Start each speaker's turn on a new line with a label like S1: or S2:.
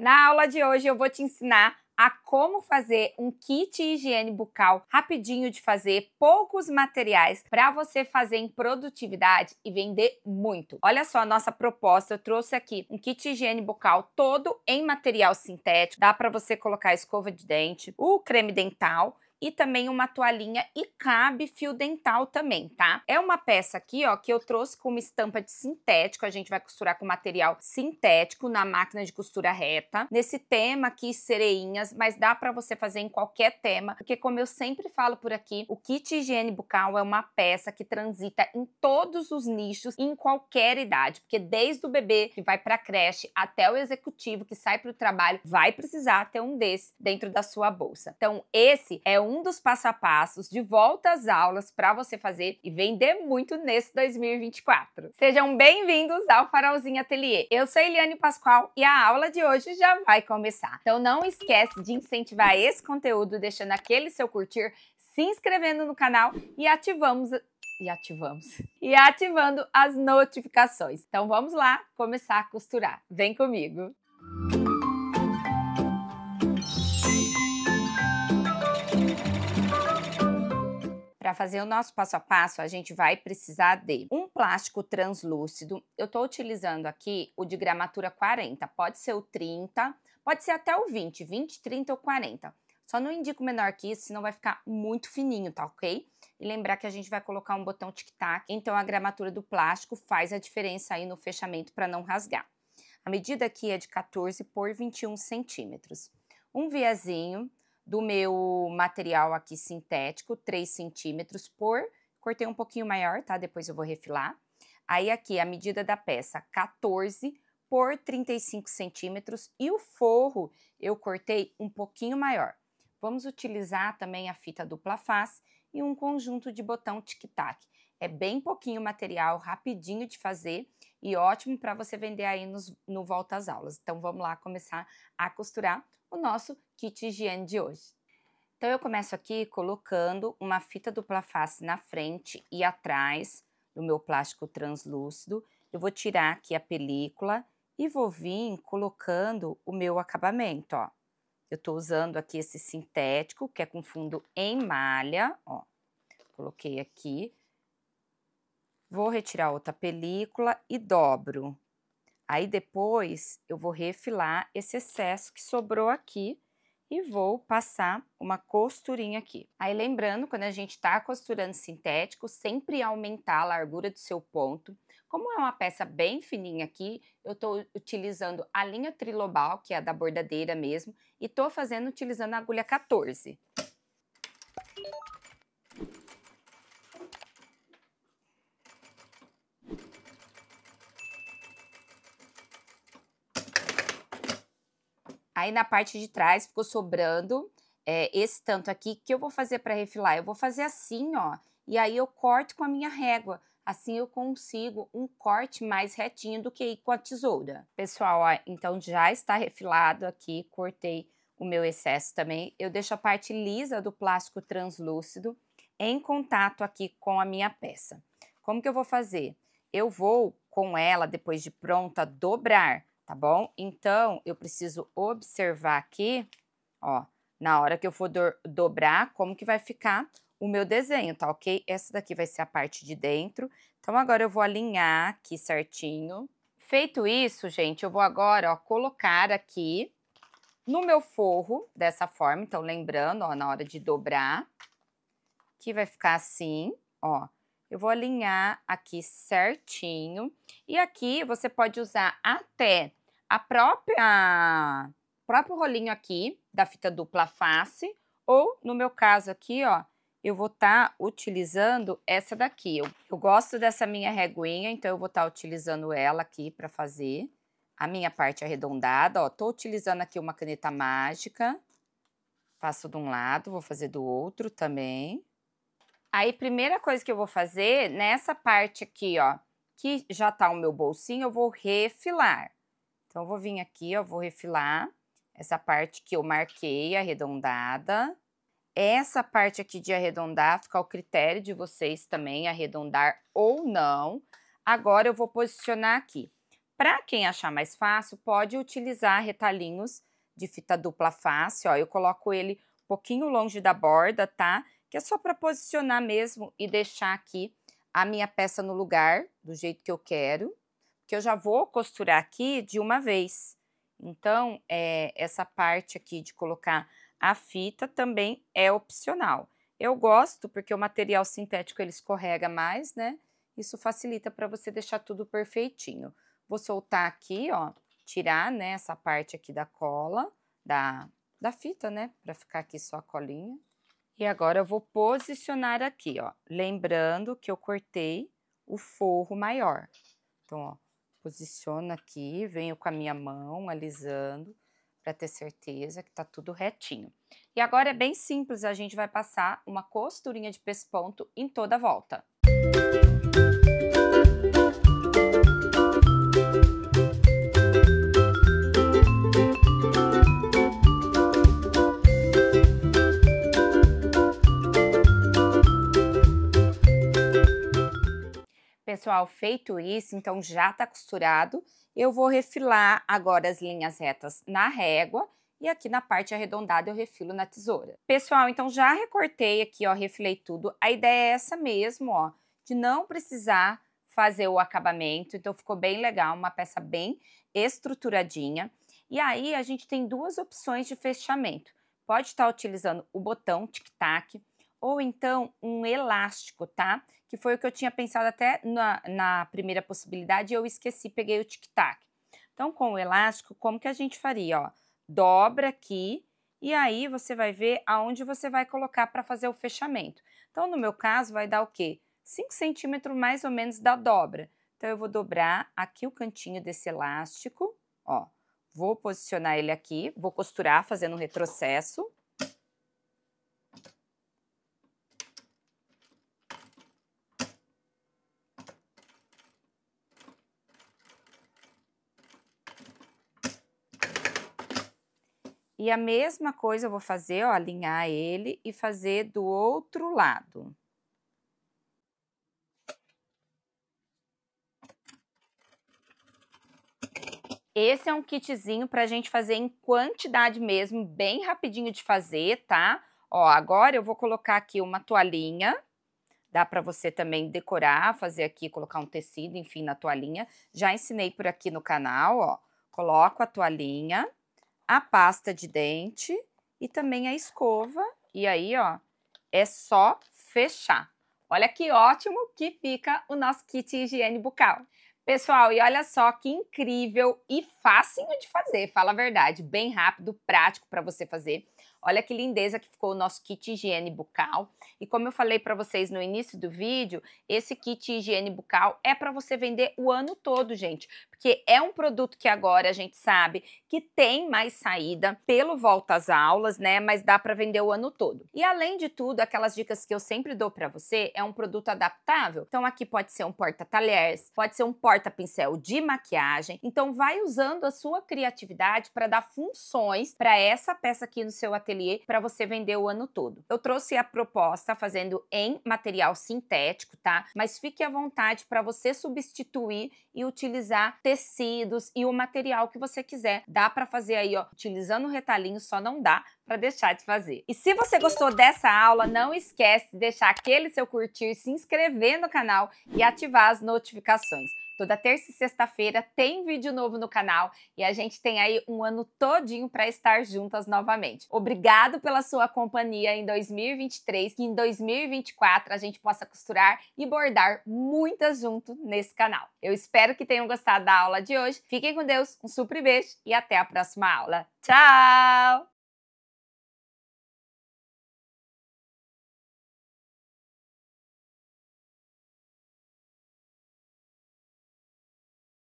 S1: Na aula de hoje eu vou te ensinar a como fazer um kit higiene bucal rapidinho de fazer, poucos materiais para você fazer em produtividade e vender muito. Olha só a nossa proposta, eu trouxe aqui um kit higiene bucal todo em material sintético, dá para você colocar escova de dente, o creme dental e também uma toalhinha e cabe fio dental também, tá? É uma peça aqui, ó, que eu trouxe com uma estampa de sintético, a gente vai costurar com material sintético na máquina de costura reta. Nesse tema aqui, sereinhas, mas dá para você fazer em qualquer tema, porque como eu sempre falo por aqui, o kit higiene bucal é uma peça que transita em todos os nichos em qualquer idade, porque desde o bebê que vai para creche até o executivo que sai para o trabalho, vai precisar ter um desse dentro da sua bolsa. Então, esse é um um dos passo a passos de volta às aulas para você fazer e vender muito nesse 2024. Sejam bem-vindos ao Farolzinho Atelier. Eu sou Eliane Pascoal e a aula de hoje já vai começar. Então não esquece de incentivar esse conteúdo deixando aquele seu curtir, se inscrevendo no canal e ativamos e ativamos. E ativando as notificações. Então vamos lá começar a costurar. Vem comigo. Para fazer o nosso passo a passo, a gente vai precisar de um plástico translúcido. Eu estou utilizando aqui o de gramatura 40, pode ser o 30, pode ser até o 20, 20, 30 ou 40. Só não indico menor que isso, senão vai ficar muito fininho, tá ok? E lembrar que a gente vai colocar um botão tic-tac, então a gramatura do plástico faz a diferença aí no fechamento para não rasgar. A medida aqui é de 14 por 21 centímetros. Um viazinho, do meu material aqui sintético, 3 centímetros por, cortei um pouquinho maior, tá? Depois eu vou refilar. Aí aqui a medida da peça, 14 por 35 centímetros e o forro eu cortei um pouquinho maior. Vamos utilizar também a fita dupla face e um conjunto de botão tic-tac. É bem pouquinho material, rapidinho de fazer e ótimo para você vender aí nos, no Volta às Aulas. Então vamos lá começar a costurar o nosso kit higiene de hoje. Então eu começo aqui colocando uma fita dupla face na frente e atrás do meu plástico translúcido. Eu vou tirar aqui a película e vou vir colocando o meu acabamento, ó. Eu tô usando aqui esse sintético, que é com fundo em malha, ó. Coloquei aqui. Vou retirar outra película e dobro. Aí depois eu vou refilar esse excesso que sobrou aqui e vou passar uma costurinha aqui. Aí lembrando, quando a gente tá costurando sintético, sempre aumentar a largura do seu ponto. Como é uma peça bem fininha aqui, eu tô utilizando a linha trilobal, que é a da bordadeira mesmo, e tô fazendo utilizando a agulha 14. Aí na parte de trás ficou sobrando é, esse tanto aqui. que eu vou fazer para refilar? Eu vou fazer assim, ó. E aí eu corto com a minha régua. Assim eu consigo um corte mais retinho do que com a tesoura. Pessoal, ó, então já está refilado aqui, cortei o meu excesso também. Eu deixo a parte lisa do plástico translúcido em contato aqui com a minha peça. Como que eu vou fazer? Eu vou, com ela, depois de pronta, dobrar tá bom? Então, eu preciso observar aqui, ó, na hora que eu for do dobrar, como que vai ficar o meu desenho, tá ok? Essa daqui vai ser a parte de dentro. Então, agora eu vou alinhar aqui certinho. Feito isso, gente, eu vou agora, ó, colocar aqui no meu forro, dessa forma. Então, lembrando, ó, na hora de dobrar, que vai ficar assim, ó. Eu vou alinhar aqui certinho. E aqui você pode usar até a própria próprio rolinho aqui da fita dupla face, ou no meu caso aqui, ó, eu vou estar tá utilizando essa daqui. Eu, eu, gosto dessa minha reguinha, então eu vou estar tá utilizando ela aqui para fazer a minha parte arredondada, ó. Tô utilizando aqui uma caneta mágica, faço de um lado, vou fazer do outro também. Aí, primeira coisa que eu vou fazer, nessa parte aqui, ó, que já tá o meu bolsinho, eu vou refilar. Então, eu vou vir aqui, eu vou refilar essa parte que eu marquei arredondada. Essa parte aqui de arredondar fica ao critério de vocês também, arredondar ou não. Agora, eu vou posicionar aqui. Para quem achar mais fácil, pode utilizar retalhinhos de fita dupla face, ó. Eu coloco ele um pouquinho longe da borda, tá? Que é só para posicionar mesmo e deixar aqui a minha peça no lugar, do jeito que eu quero que eu já vou costurar aqui de uma vez. Então, é, essa parte aqui de colocar a fita também é opcional. Eu gosto porque o material sintético ele escorrega mais, né? Isso facilita para você deixar tudo perfeitinho. Vou soltar aqui, ó, tirar, né, essa parte aqui da cola, da, da fita, né, para ficar aqui só a colinha. E agora eu vou posicionar aqui, ó, lembrando que eu cortei o forro maior. Então, ó, Posiciono aqui, venho com a minha mão alisando para ter certeza que tá tudo retinho. E agora é bem simples, a gente vai passar uma costurinha de pesponto em toda a volta. pessoal, feito isso, então já tá costurado, eu vou refilar agora as linhas retas na régua e aqui na parte arredondada eu refilo na tesoura. Pessoal, então já recortei aqui, ó, refilei tudo. A ideia é essa mesmo, ó, de não precisar fazer o acabamento, então ficou bem legal, uma peça bem estruturadinha. E aí a gente tem duas opções de fechamento. Pode estar tá utilizando o botão tic-tac, ou então um elástico, tá? Que foi o que eu tinha pensado até na, na primeira possibilidade, eu esqueci, peguei o tic-tac. Então, com o elástico, como que a gente faria? Ó, dobra aqui e aí você vai ver aonde você vai colocar para fazer o fechamento. Então, no meu caso, vai dar o quê? 5 centímetros mais ou menos da dobra. Então, eu vou dobrar aqui o cantinho desse elástico, ó. Vou posicionar ele aqui, vou costurar fazendo um retrocesso E a mesma coisa eu vou fazer, ó, alinhar ele e fazer do outro lado. Esse é um kitzinho pra gente fazer em quantidade mesmo, bem rapidinho de fazer, tá? Ó, agora eu vou colocar aqui uma toalhinha. Dá pra você também decorar, fazer aqui, colocar um tecido, enfim, na toalhinha. Já ensinei por aqui no canal, ó. Coloco a toalhinha a pasta de dente e também a escova. E aí, ó, é só fechar. Olha que ótimo que fica o nosso kit higiene bucal. Pessoal, e olha só que incrível e facinho de fazer, fala a verdade, bem rápido, prático para você fazer. Olha que lindeza que ficou o nosso kit higiene bucal. E como eu falei para vocês no início do vídeo, esse kit higiene bucal é para você vender o ano todo, gente, porque é um produto que agora a gente sabe que tem mais saída pelo volta às aulas, né? Mas dá para vender o ano todo. E além de tudo, aquelas dicas que eu sempre dou para você é um produto adaptável. Então aqui pode ser um porta-talheres, pode ser um porta-pincel de maquiagem. Então vai usando a sua criatividade para dar funções para essa peça aqui no seu ateliê ateliê para você vender o ano todo. Eu trouxe a proposta fazendo em material sintético, tá? Mas fique à vontade para você substituir e utilizar tecidos e o material que você quiser. Dá para fazer aí, ó, utilizando o retalhinho, só não dá para deixar de fazer. E se você gostou dessa aula, não esquece de deixar aquele seu curtir, se inscrever no canal e ativar as notificações. Toda terça e sexta-feira tem vídeo novo no canal e a gente tem aí um ano todinho para estar juntas novamente. Obrigado pela sua companhia em 2023, que em 2024 a gente possa costurar e bordar muitas junto nesse canal. Eu espero que tenham gostado da aula de hoje. Fiquem com Deus, um super beijo e até a próxima aula. Tchau!